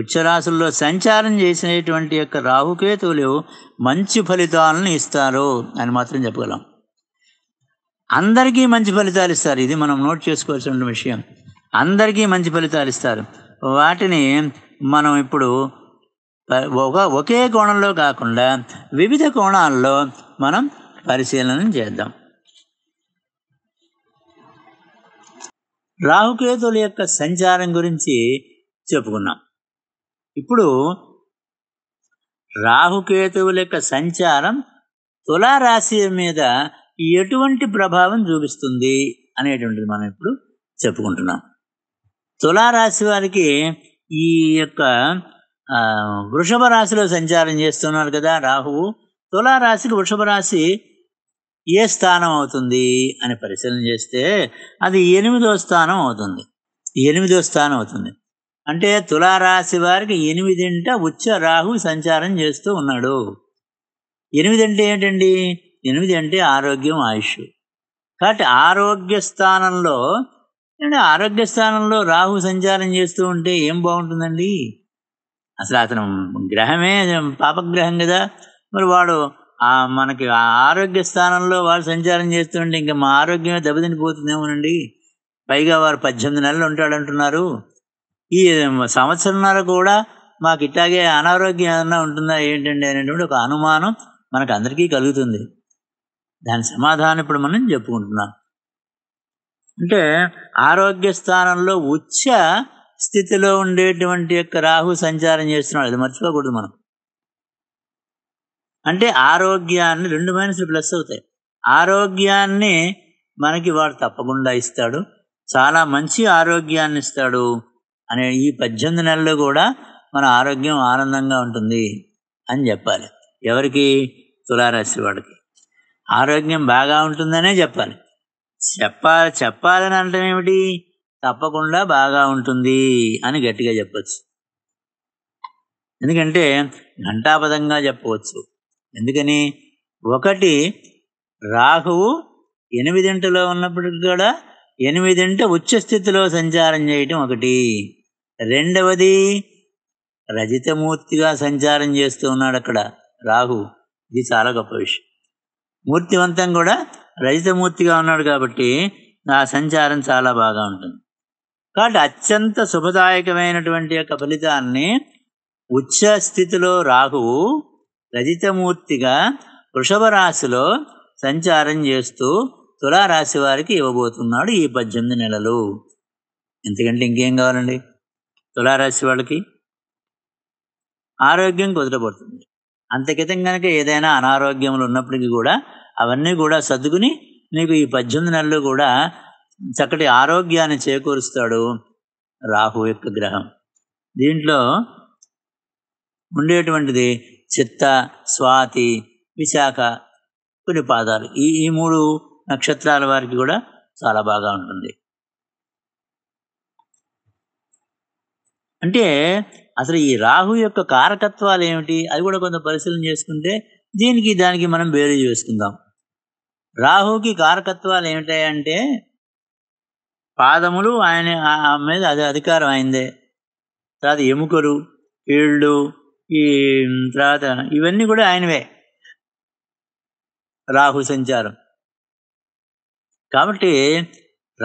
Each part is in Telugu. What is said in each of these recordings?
ఉచ్చరాశుల్లో సంచారం చేసినటువంటి యొక్క రాహుకేతువులు మంచి ఫలితాలను ఇస్తారు అని మాత్రం చెప్పగలం అందరికీ మంచి ఫలితాలు ఇస్తారు ఇది మనం నోట్ చేసుకోవాల్సిన విషయం అందరికీ మంచి ఫలితాలు ఇస్తారు వాటిని మనం ఇప్పుడు ఒక ఒకే కోణంలో కాకుండా వివిధ కోణాల్లో మనం పరిశీలన చేద్దాం రాహుకేతుల యొక్క సంచారం గురించి చెప్పుకున్నాం ఇప్పుడు రాహుకేతువుల యొక్క సంచారం తులారాశి మీద ఎటువంటి ప్రభావం చూపిస్తుంది అనేటువంటిది మనం ఇప్పుడు చెప్పుకుంటున్నాం తులారాశి వారికి ఈ యొక్క వృషభ రాశిలో సంచారం చేస్తున్నారు కదా రాహువు తులారాశికి వృషభ రాశి ఏ స్థానం అవుతుంది అని పరిశీలన చేస్తే అది ఎనిమిదో స్థానం అవుతుంది ఎనిమిదో స్థానం అవుతుంది అంటే తులారాశి వారికి ఎనిమిదింట ఉచ్చ రాహు సంచారం చేస్తూ ఉన్నాడు ఎనిమిది అంటే ఏంటండి ఎనిమిది అంటే ఆరోగ్యం ఆయుష్ కాబట్టి ఆరోగ్య స్థానంలో అంటే ఆరోగ్య స్థానంలో రాహు సంచారం చేస్తూ ఉంటే ఏం బాగుంటుందండి అసలు అతను గ్రహమే పాపగ్రహం కదా మరి వాడు మనకి ఆరోగ్య స్థానంలో వాడు సంచారం చేస్తుంటే ఇంకా మా ఆరోగ్యమే దెబ్బతిని పోతుందేమోనండి పైగా వారు పద్దెనిమిది నెలలు ఉంటాడంటున్నారు ఈ సంవత్సరంలో కూడా మాకు ఇట్లాగే అనారోగ్యం ఏమైనా ఉంటుందా ఏంటండి అనేటువంటి ఒక అనుమానం మనకు అందరికీ కలుగుతుంది దాని సమాధానం ఇప్పుడు మనం చెప్పుకుంటున్నాం అంటే ఆరోగ్య స్థానంలో ఉచ్చ స్థితిలో ఉండేటువంటి యొక్క రాహు సంచారం చేస్తున్నాడు అది మర్చిపోకూడదు మనం అంటే ఆరోగ్యాన్ని రెండు మైనస్లు ప్లస్ అవుతాయి ఆరోగ్యాన్ని మనకి వాడు తప్పకుండా ఇస్తాడు చాలా మంచి ఆరోగ్యాన్ని ఇస్తాడు అనే ఈ పద్దెనిమిది నెలలు కూడా మన ఆరోగ్యం ఆనందంగా ఉంటుంది అని చెప్పాలి ఎవరికి తులారాశి వాడికి ఆరోగ్యం బాగా ఉంటుందనే చెప్పాలి చెప్పాలి చెప్పాలని అంటే ఏమిటి తప్పకుండా బాగా ఉంటుంది అని గట్టిగా చెప్పచ్చు ఎందుకంటే ఘంటాపదంగా చెప్పవచ్చు ఎందుకని ఒకటి రాహువు ఎనిమిదింటిలో ఉన్నప్పటికి కూడా ఎనిమిదింట ఉచ్చ స్థితిలో సంచారం చేయటం ఒకటి రెండవది రజితమూర్తిగా సంచారం చేస్తూ ఉన్నాడు అక్కడ రాహు ఇది చాలా గొప్ప విషయం మూర్తివంతం కూడా రజితమూర్తిగా ఉన్నాడు కాబట్టి నా సంచారం చాలా బాగా ఉంటుంది కాబట్టి అత్యంత శుభదాయకమైనటువంటి యొక్క ఫలితాన్ని ఉచ్చ స్థితిలో రాహువు రజితమూర్తిగా వృషభ రాశిలో సంచారం చేస్తూ తులారాశి వారికి ఇవ్వబోతున్నాడు ఈ పద్దెనిమిది నెలలు ఎందుకంటే ఇంకేం కావాలండి తులారాశి వాళ్ళకి ఆరోగ్యం కుదరబడుతుంది అంతకితం కనుక ఏదైనా అనారోగ్యములు ఉన్నప్పటికీ కూడా అవన్నీ కూడా సర్దుకుని నీకు ఈ పద్దెనిమిది నెలలు కూడా చక్కటి ఆరోగ్యాన్ని చేకూరుస్తాడు రాహు యొక్క గ్రహం దీంట్లో ఉండేటువంటిది చిత్త స్వాతి విశాఖ కొన్ని పాదాలు ఈ ఈ మూడు నక్షత్రాల వారికి కూడా చాలా బాగా ఉంటుంది అంటే అసలు ఈ రాహు యొక్క కారకత్వాలు ఏమిటి అది కూడా కొంత పరిశీలన చేసుకుంటే దీనికి దానికి మనం వేరు చేసుకుందాం రాహుకి కారకత్వాలు ఏమిటాయంటే పాదములు ఆయన మీద అది అధికారం అయిందే తర్వాత ఎముకలు ఏళ్ళు ఈ తర్వాత ఇవన్నీ కూడా ఆయనవే రాహు సంచారం కాబట్టి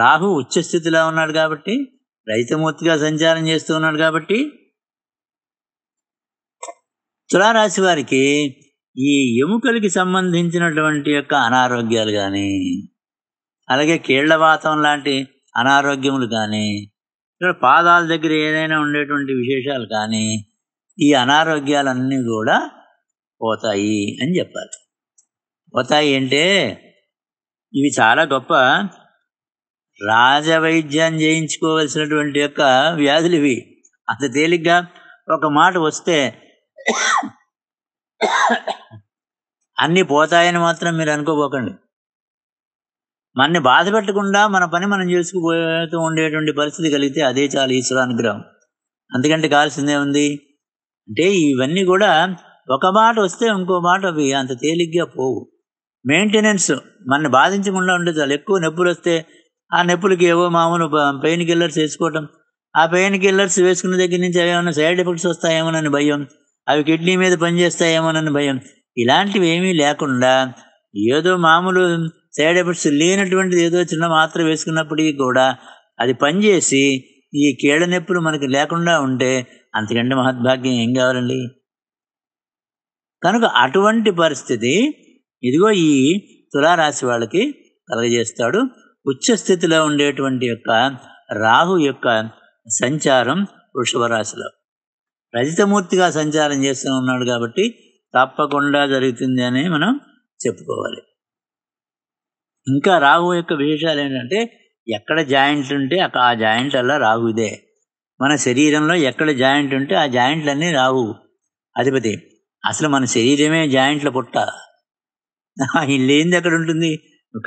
రాహు ఉచ్చ స్థితిలో ఉన్నాడు కాబట్టి రైతమూర్తిగా సంచారం చేస్తూ ఉన్నాడు కాబట్టి తులారాశి వారికి ఈ ఎముకలకి సంబంధించినటువంటి యొక్క అనారోగ్యాలు కానీ అలాగే కీళ్లవాతం లాంటి అనారోగ్యములు కానీ ఇక్కడ పాదాల దగ్గర ఏదైనా ఉండేటువంటి విశేషాలు కానీ ఈ అనారోగ్యాలన్నీ కూడా పోతాయి అని చెప్పాలి పోతాయి అంటే ఇవి చాలా గొప్ప రాజవైద్యం చేయించుకోవలసినటువంటి యొక్క వ్యాధులు ఇవి అంత తేలిగ్గా ఒక మాట వస్తే అన్నీ పోతాయని మాత్రం మీరు అనుకోపోకండి మనని బాధ పెట్టకుండా మన పని మనం చేసుకుపోతూ ఉండేటువంటి పరిస్థితి కలిగితే అదే చాలు ఈశ్వరానుగ్రహం అందుకంటే కావాల్సిందే ఉంది అంటే ఇవన్నీ కూడా ఒక మాట వస్తే ఇంకో మాట అవి అంత తేలిగ్గా పోవు మెయింటెనెన్స్ మన బాధించకుండా ఉండదు చాలు ఎక్కువ నొప్పులు వస్తే ఆ నొప్పులకి ఏవో మామూలు పెయిన్ కిల్లర్స్ వేసుకోవటం ఆ పెయిన్ కిల్లర్స్ వేసుకున్న దగ్గర నుంచి ఏమైనా సైడ్ ఎఫెక్ట్స్ వస్తాయేమోనని భయం అవి కిడ్నీ మీద పనిచేస్తాయేమోనని భయం ఇలాంటివి ఏమీ లేకుండా ఏదో మామూలు సైడ్ ఎఫెక్ట్స్ లేనటువంటిది ఏదో చిన్న మాత్ర వేసుకున్నప్పటికీ కూడా అది పనిచేసి ఈ కీళ్ళ నొప్పులు మనకి లేకుండా ఉంటే అంతకంటే మహద్భాగ్యం ఏం కావాలండి కనుక అటువంటి పరిస్థితి ఇదిగో ఈ తులారాశి వాళ్ళకి కలగజేస్తాడు ఉచ్చస్థితిలో ఉండేటువంటి యొక్క రాహు యొక్క సంచారం వృషభ రాశిలో రజితమూర్తిగా సంచారం చేస్తూ ఉన్నాడు కాబట్టి తప్పకుండా జరుగుతుంది అని మనం చెప్పుకోవాలి ఇంకా రాహు యొక్క విశేషాలు ఏంటంటే ఎక్కడ జాయింట్లు ఉంటే ఆ జాయింట్ అలా రాహు ఇదే మన శరీరంలో ఎక్కడ జాయింట్ ఉంటే ఆ జాయింట్లన్నీ రాహు అధిపతి అసలు మన శరీరమే జాయింట్ల పుట్ట ఆయన లేనిది ఎక్కడ ఉంటుంది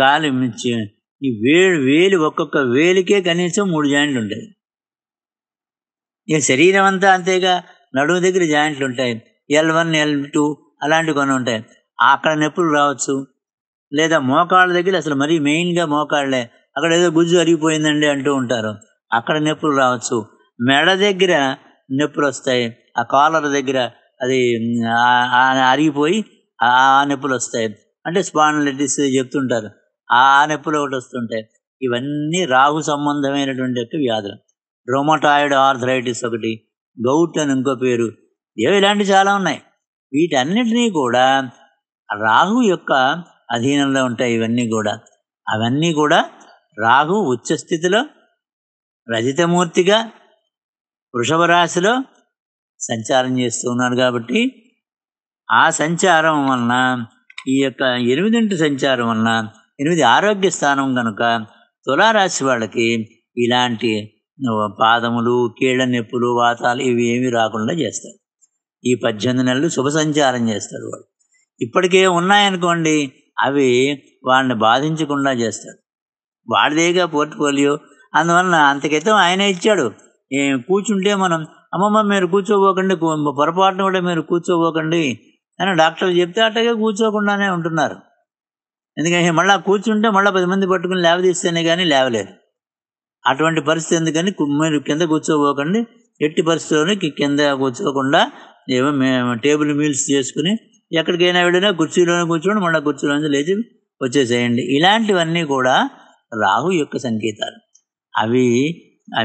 కాలు ఈ వేలు వేలు ఒక్కొక్క వేలికే కనీసం మూడు జాయింట్లు ఉంటాయి ఇక శరీరం అంతా అంతేగా నడుము దగ్గర జాయింట్లు ఉంటాయి ఎల్ వన్ ఎల్ టూ అలాంటివి కొన్ని ఉంటాయి అక్కడ నొప్పులు రావచ్చు లేదా మోకాళ్ళ దగ్గర అసలు మరీ మెయిన్గా మోకాళ్ళే అక్కడ ఏదో గుజ్జు అరిగిపోయిందండి అంటూ ఉంటారు అక్కడ నొప్పులు రావచ్చు మెడ దగ్గర నొప్పులు వస్తాయి ఆ కాలర్ దగ్గర అది అరిగిపోయి ఆ నొప్పులు వస్తాయి అంటే స్పాండలైటిస్ చెప్తుంటారు ఆ నొప్పులు ఒకటి వస్తుంటాయి ఇవన్నీ రాహు సంబంధమైనటువంటి యొక్క వ్యాధులు రొమటాయిడ్ ఆర్థరైటిస్ ఒకటి గౌట్ అని ఇంకో పేరు ఏవో ఇలాంటివి చాలా ఉన్నాయి వీటన్నిటినీ కూడా రాహు యొక్క అధీనంలో ఉంటాయి ఇవన్నీ కూడా అవన్నీ కూడా రాహు ఉచ్చ స్థితిలో రజితమూర్తిగా వృషభ రాశిలో సంచారం చేస్తూ ఉన్నారు కాబట్టి ఆ సంచారం వలన ఈ యొక్క ఎనిమిదింటి సంచారం వలన ఎనిమిది ఆరోగ్య స్థానం కనుక తులారాశి వాళ్ళకి ఇలాంటి పాదములు కీళ్ళ నొప్పులు వాతాలు ఇవి ఏమీ రాకుండా చేస్తారు ఈ పద్దెనిమిది నెలలు శుభ సంచారం చేస్తారు వాళ్ళు ఇప్పటికే ఉన్నాయనుకోండి అవి వాళ్ళని బాధించకుండా చేస్తారు వాడిదేగా పోర్ట్ఫోలియో అందువలన అంతకైతే ఆయన ఇచ్చాడు కూర్చుంటే మనం అమ్మమ్మ మీరు కూర్చోబోకండి పొరపాటును కూడా మీరు కూర్చోబోకండి కానీ డాక్టర్లు చెప్తే అట్టగే కూర్చోకుండానే ఉంటున్నారు ఎందుకంటే మళ్ళీ కూర్చుంటే మళ్ళీ పది మంది పట్టుకుని లేవదీస్తేనే కానీ లేవలేరు అటువంటి పరిస్థితి ఎందుకని మీరు కింద కూర్చోబోకండి ఎట్టి పరిస్థితుల్లోకి కింద కూర్చోకుండా ఏమో మేము టేబుల్ మీల్స్ చేసుకుని ఎక్కడికైనా వెళ్ళినా కుర్చీలోనే కూర్చోండి మళ్ళీ కుర్చీలోంచి లేచి వచ్చేసేయండి ఇలాంటివన్నీ కూడా రాహు యొక్క సంకేతాలు అవి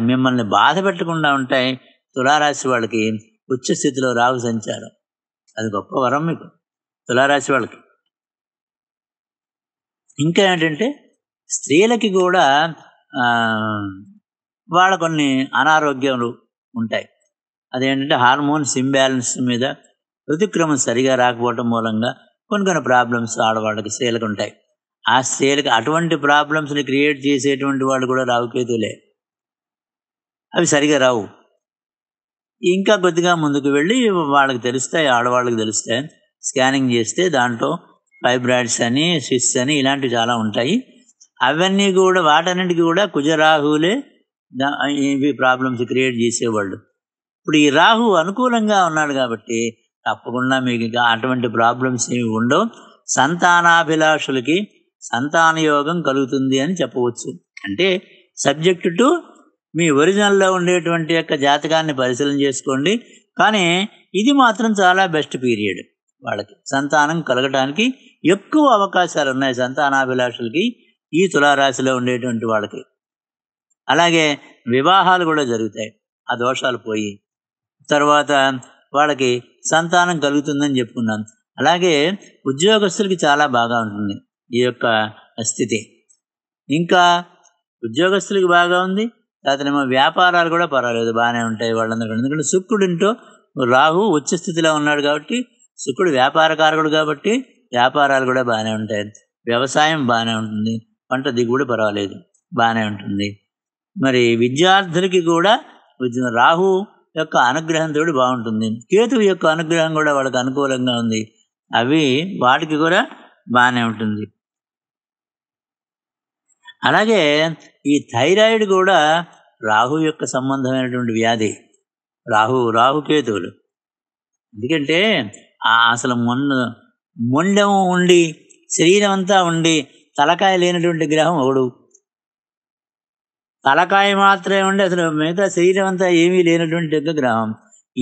మిమ్మల్ని బాధ పెట్టకుండా ఉంటాయి తులారాశి వాళ్ళకి ఉచ్చస్థితిలో రాహు సంచారం అది గొప్ప వరం మీకు తులారాశి వాళ్ళకి ఇంకా ఏంటంటే స్త్రీలకి కూడా వాళ్ళ కొన్ని అనారోగ్యాలు ఉంటాయి అదేంటంటే హార్మోన్స్ ఇంబ్యాలెన్స్ మీద ఋతుక్రమం సరిగా రాకపోవటం మూలంగా కొన్ని కొన్ని ప్రాబ్లమ్స్ ఆడవాళ్ళకి స్త్రీలకు ఉంటాయి ఆ స్త్రీలకు అటువంటి ప్రాబ్లమ్స్ని క్రియేట్ చేసేటువంటి వాళ్ళు కూడా రావుకేతులే అవి సరిగా రావు ఇంకా కొద్దిగా ముందుకు వెళ్ళి వాళ్ళకి తెలుస్తాయి ఆడవాళ్ళకి తెలుస్తాయి స్కానింగ్ చేస్తే దాంట్లో ఫైబ్రాయిడ్స్ అని స్విస్ అని ఇలాంటివి చాలా ఉంటాయి అవన్నీ కూడా వాటన్నింటికి కూడా కుజరాహువులే ఇవి ప్రాబ్లమ్స్ క్రియేట్ చేసేవాళ్ళు ఇప్పుడు ఈ రాహు అనుకూలంగా ఉన్నాడు కాబట్టి తప్పకుండా మీకు ఇంకా అటువంటి ప్రాబ్లమ్స్ ఏమి ఉండవు సంతానాభిలాషులకి సంతాన యోగం కలుగుతుంది అని చెప్పవచ్చు అంటే సబ్జెక్టు టు మీ ఒరిజినల్లో ఉండేటువంటి యొక్క జాతకాన్ని పరిశీలన చేసుకోండి కానీ ఇది మాత్రం చాలా బెస్ట్ పీరియడ్ వాళ్ళకి సంతానం కలగడానికి ఎక్కువ అవకాశాలు ఉన్నాయి సంతానాభిలాషులకి ఈ తులారాశిలో ఉండేటువంటి వాళ్ళకి అలాగే వివాహాలు కూడా జరుగుతాయి ఆ దోషాలు పోయి తర్వాత వాళ్ళకి సంతానం కలుగుతుందని చెప్పుకున్నాం అలాగే ఉద్యోగస్తులకి చాలా బాగా ఉంటుంది ఈ యొక్క స్థితి ఇంకా ఉద్యోగస్తులకి బాగా ఉంది మా వ్యాపారాలు కూడా పర్వాలేదు బాగానే ఉంటాయి వాళ్ళందరూ ఎందుకంటే శుక్రుడు ఇంటో రాహు ఉచ్చ స్థితిలో ఉన్నాడు కాబట్టి శుక్రుడు వ్యాపారకారకుడు కాబట్టి వ్యాపారాలు కూడా బాగానే ఉంటాయి వ్యవసాయం బాగానే ఉంటుంది పంట దిగుబడి పర్వాలేదు బాగానే ఉంటుంది మరి విద్యార్థులకి కూడా రాహు యొక్క అనుగ్రహం తోడు బాగుంటుంది కేతువు యొక్క అనుగ్రహం కూడా వాళ్ళకి అనుకూలంగా ఉంది అవి వాటికి కూడా బాగానే ఉంటుంది అలాగే ఈ థైరాయిడ్ కూడా రాహు యొక్క సంబంధమైనటువంటి వ్యాధి రాహు రాహుకేతువులు ఎందుకంటే అసలు మొన్న మొండెం ఉండి శరీరం అంతా ఉండి తలకాయ లేనటువంటి గ్రహం ఒకడు తలకాయ మాత్రమే ఉండి అసలు మిగతా శరీరం అంతా ఏమీ లేనటువంటి యొక్క గ్రహం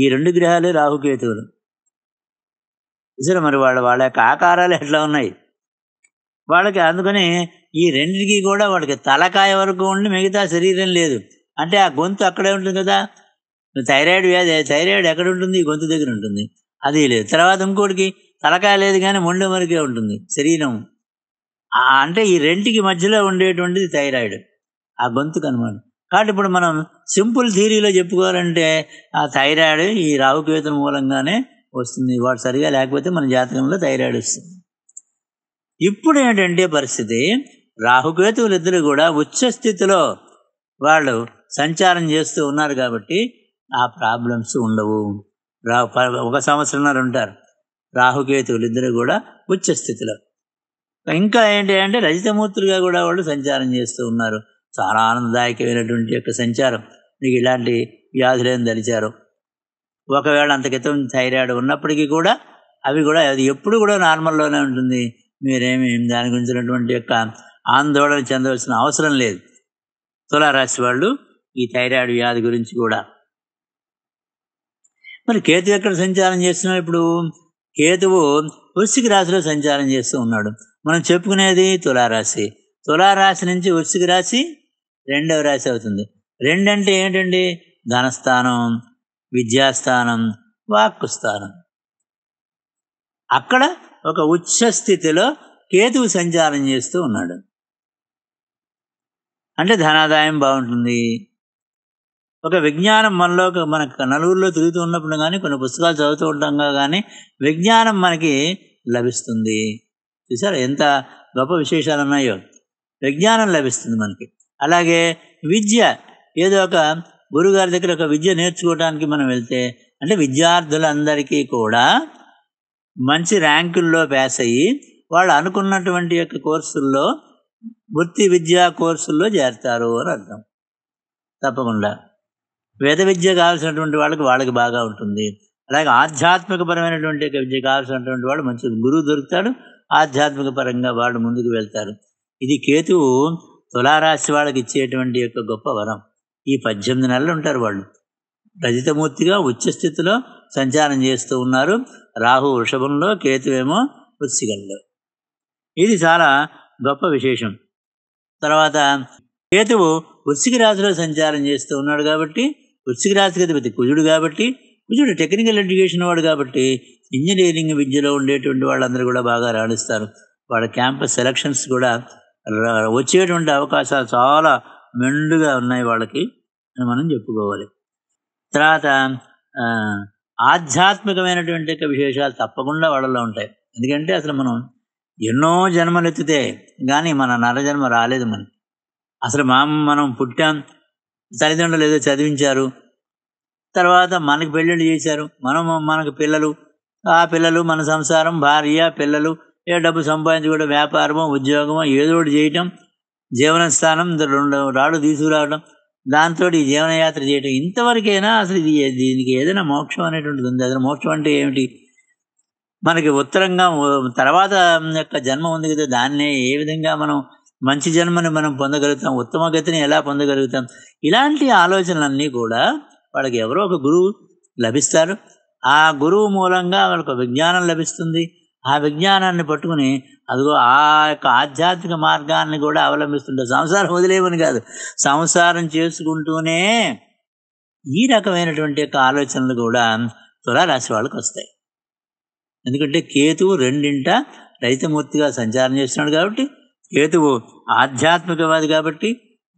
ఈ రెండు గ్రహాలు రాహుకేతువులు ఇసలు మరి వాళ్ళ వాళ్ళ యొక్క ఆకారాలు ఎట్లా ఉన్నాయి వాళ్ళకి అందుకని ఈ రెండింటికి కూడా వాళ్ళకి తలకాయ వరకు ఉండి మిగతా శరీరం లేదు అంటే ఆ గొంతు అక్కడే ఉంటుంది కదా థైరాయిడ్ వ్యాధి థైరాయిడ్ ఎక్కడ ఉంటుంది గొంతు దగ్గర ఉంటుంది అది లేదు తర్వాత ఇంకోటికి తలకాయ లేదు కానీ మొండెం వరకే ఉంటుంది శరీరం అంటే ఈ రెంటికి మధ్యలో ఉండేటువంటిది థైరాయిడ్ ఆ గొంతుకు అనమాట కాబట్టి ఇప్పుడు మనం సింపుల్ థీరీలో చెప్పుకోవాలంటే ఆ థైరాయిడ్ ఈ రావుకేతుల మూలంగానే వస్తుంది వాడు సరిగా లేకపోతే మన జాతకంలో థైరాయిడ్ వస్తుంది ఇప్పుడు ఏంటంటే పరిస్థితి ఇద్దరు కూడా ఉచ్చ స్థితిలో వాళ్ళు సంచారం చేస్తూ ఉన్నారు కాబట్టి ఆ ప్రాబ్లమ్స్ ఉండవు రా ఒక సంవత్సరంన్నర ఉంటారు రాహుకేతువులు ఇద్దరు కూడా ఉచ్చ స్థితిలో ఇంకా ఏంటి అంటే రజితమూర్తులుగా కూడా వాళ్ళు సంచారం చేస్తూ ఉన్నారు చాలా ఆనందదాయకమైనటువంటి యొక్క సంచారం నీకు ఇలాంటి వ్యాధులేం తలిచారు ఒకవేళ అంత క్రితం థైరాయిడ్ ఉన్నప్పటికీ కూడా అవి కూడా అది ఎప్పుడు కూడా నార్మల్లోనే ఉంటుంది మీరేమి దాని గురించినటువంటి యొక్క ఆందోళన చెందవలసిన అవసరం లేదు తులారాశి వాళ్ళు ఈ థైరాయిడ్ వ్యాధి గురించి కూడా మరి కేతు ఎక్కడ సంచారం చేస్తున్నాడు ఇప్పుడు కేతువు వృశ్చిక రాశిలో సంచారం చేస్తూ ఉన్నాడు మనం చెప్పుకునేది తులారాశి తులారాశి నుంచి వృశ్చిక రాశి రెండవ రాశి అవుతుంది రెండంటే ఏంటండి ధనస్థానం విద్యాస్థానం వాక్కు స్థానం అక్కడ ఒక ఉచ్చస్థితిలో స్థితిలో కేతువు సంచారం చేస్తూ ఉన్నాడు అంటే ధనాదాయం బాగుంటుంది ఒక విజ్ఞానం మనలో మన నలుగురిలో తిరుగుతూ ఉన్నప్పుడు కానీ కొన్ని పుస్తకాలు చదువుతూ ఉండగా కానీ విజ్ఞానం మనకి లభిస్తుంది చూసారు ఎంత గొప్ప విశేషాలు ఉన్నాయో విజ్ఞానం లభిస్తుంది మనకి అలాగే విద్య ఏదో ఒక గురుగారి దగ్గర ఒక విద్య నేర్చుకోవడానికి మనం వెళ్తే అంటే విద్యార్థులందరికీ కూడా మంచి ర్యాంకుల్లో పాస్ అయ్యి వాళ్ళు అనుకున్నటువంటి యొక్క కోర్సుల్లో వృత్తి విద్యా కోర్సుల్లో చేరతారు అని అర్థం తప్పకుండా వేద విద్య కావాల్సినటువంటి వాళ్ళకి వాళ్ళకి బాగా ఉంటుంది అలాగే ఆధ్యాత్మికపరమైనటువంటి విద్య కావాల్సినటువంటి వాడు మంచి గురువు దొరుకుతాడు ఆధ్యాత్మిక పరంగా వాళ్ళు ముందుకు వెళ్తారు ఇది కేతువు తులారాశి వాళ్ళకి ఇచ్చేటువంటి యొక్క గొప్ప వరం ఈ పద్దెనిమిది నెలలు ఉంటారు వాళ్ళు రజితమూర్తిగా ఉచ్చస్థితిలో సంచారం చేస్తూ ఉన్నారు రాహు వృషభంలో కేతువేమో వృశ్చికంలో ఇది చాలా గొప్ప విశేషం తర్వాత కేతువు వృశ్చిక రాశిలో సంచారం చేస్తూ ఉన్నాడు కాబట్టి వృశ్చిక ప్రతి కుజుడు కాబట్టి కుజుడు టెక్నికల్ ఎడ్యుకేషన్ వాడు కాబట్టి ఇంజనీరింగ్ విద్యలో ఉండేటువంటి వాళ్ళందరూ కూడా బాగా రాణిస్తారు వాళ్ళ క్యాంపస్ సెలక్షన్స్ కూడా వచ్చేటువంటి అవకాశాలు చాలా మెండుగా ఉన్నాయి వాళ్ళకి అని మనం చెప్పుకోవాలి తర్వాత ఆధ్యాత్మికమైనటువంటి యొక్క విశేషాలు తప్పకుండా వాళ్ళలో ఉంటాయి ఎందుకంటే అసలు మనం ఎన్నో జన్మలు ఎత్తితే కానీ మన నరజన్మ రాలేదు మనకి అసలు మా మనం పుట్టాం తల్లిదండ్రులు ఏదో చదివించారు తర్వాత మనకి పెళ్ళిళ్ళు చేశారు మనం మనకు పిల్లలు ఆ పిల్లలు మన సంసారం భార్య పిల్లలు ఏ డబ్బు సంపాదించుకోవడం వ్యాపారము ఉద్యోగమో ఏదో ఒకటి చేయటం జీవనస్థానం రెండు రాళ్ళు తీసుకురావడం దాంతో ఈ జీవనయాత్ర చేయటం ఇంతవరకైనా అసలు ఇది దీనికి ఏదైనా మోక్షం అనేటువంటిది ఉంది అసలు మోక్షం అంటే ఏమిటి మనకి ఉత్తరంగా తర్వాత యొక్క జన్మ ఉంది కదా దాన్నే ఏ విధంగా మనం మంచి జన్మని మనం పొందగలుగుతాం ఉత్తమ గతిని ఎలా పొందగలుగుతాం ఇలాంటి ఆలోచనలన్నీ కూడా వాళ్ళకి ఎవరో ఒక గురువు లభిస్తారు ఆ గురువు మూలంగా వాళ్ళకు విజ్ఞానం లభిస్తుంది ఆ విజ్ఞానాన్ని పట్టుకుని అదిగో ఆ యొక్క ఆధ్యాత్మిక మార్గాన్ని కూడా అవలంబిస్తుంటారు సంసారం వదిలేవని కాదు సంసారం చేసుకుంటూనే ఈ రకమైనటువంటి యొక్క ఆలోచనలు కూడా తులారాశి వాళ్ళకి వస్తాయి ఎందుకంటే కేతువు రెండింట రైతమూర్తిగా సంచారం చేస్తున్నాడు కాబట్టి కేతువు ఆధ్యాత్మికవాది కాబట్టి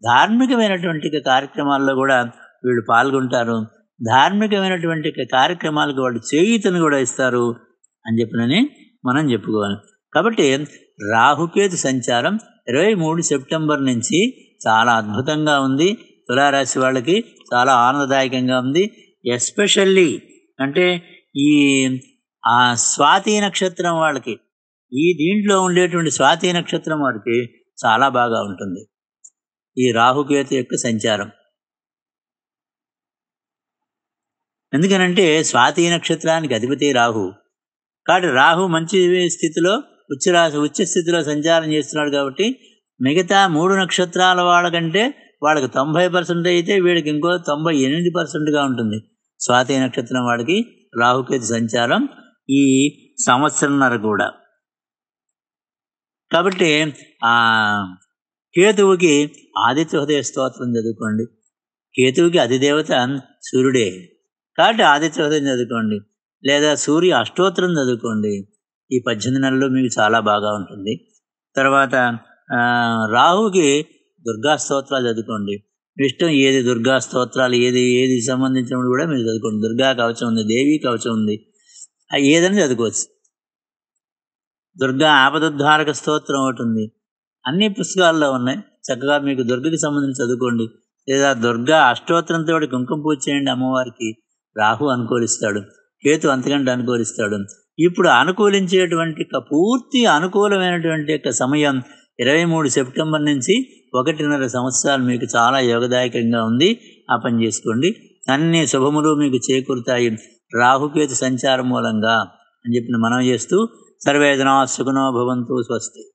ధార్మికమైనటువంటి కార్యక్రమాల్లో కూడా వీళ్ళు పాల్గొంటారు ధార్మికమైనటువంటి కార్యక్రమాలకు వాళ్ళు చేయుతను కూడా ఇస్తారు అని చెప్పినని మనం చెప్పుకోవాలి కాబట్టి రాహుకేతు సంచారం ఇరవై మూడు సెప్టెంబర్ నుంచి చాలా అద్భుతంగా ఉంది తులారాశి వాళ్ళకి చాలా ఆనందదాయకంగా ఉంది ఎస్పెషల్లీ అంటే ఈ స్వాతి నక్షత్రం వాళ్ళకి ఈ దీంట్లో ఉండేటువంటి స్వాతి నక్షత్రం వారికి చాలా బాగా ఉంటుంది ఈ రాహుకేతు యొక్క సంచారం ఎందుకనంటే స్వాతి నక్షత్రానికి అధిపతి రాహు కాబట్టి రాహు మంచి స్థితిలో రాశి ఉచ్చ స్థితిలో సంచారం చేస్తున్నాడు కాబట్టి మిగతా మూడు నక్షత్రాల వాళ్ళకంటే వాళ్ళకి తొంభై పర్సెంట్ అయితే వీడికి ఇంకో తొంభై ఎనిమిది పర్సెంట్గా ఉంటుంది స్వాతి నక్షత్రం వాడికి రాహుకేతు సంచారం ఈ సంవత్సరంన్నర కూడా కాబట్టి ఆ కేతువుకి ఆదిత్య హృదయ స్తోత్రం చదువుకోండి కేతువుకి అధిదేవత సూర్యుడే కాబట్టి ఆదిత్య హృదయం చదువుకోండి లేదా సూర్య అష్టోత్తరం చదువుకోండి ఈ పద్దెనిమిది నెలలు మీకు చాలా బాగా ఉంటుంది తర్వాత రాహుకి దుర్గా స్తోత్రాలు చదువుకోండి ఇష్టం ఏది దుర్గా స్తోత్రాలు ఏది ఏది సంబంధించినప్పుడు కూడా మీరు చదువుకోండి దుర్గా కవచం ఉంది దేవి కవచం ఉంది ఏదైనా చదువుకోవచ్చు దుర్గా ఆపదుద్ధారక స్తోత్రం ఒకటి ఉంది అన్ని పుస్తకాల్లో ఉన్నాయి చక్కగా మీకు దుర్గకి సంబంధించి చదువుకోండి లేదా దుర్గా అష్టోత్తరంతో కుంకుమ పూజ చేయండి అమ్మవారికి రాహు అనుకూలిస్తాడు కేతు అంతకంటే అనుకూలిస్తాడు ఇప్పుడు అనుకూలించేటువంటి పూర్తి అనుకూలమైనటువంటి యొక్క సమయం ఇరవై మూడు సెప్టెంబర్ నుంచి ఒకటిన్నర సంవత్సరాలు మీకు చాలా యోగదాయకంగా ఉంది ఆ పని చేసుకోండి అన్ని శుభములు మీకు చేకూరుతాయి రాహుకేతు సంచారం మూలంగా అని చెప్పిన మనం చేస్తూ सर्वे जना सुखिनो भवन्तु स्वस्ति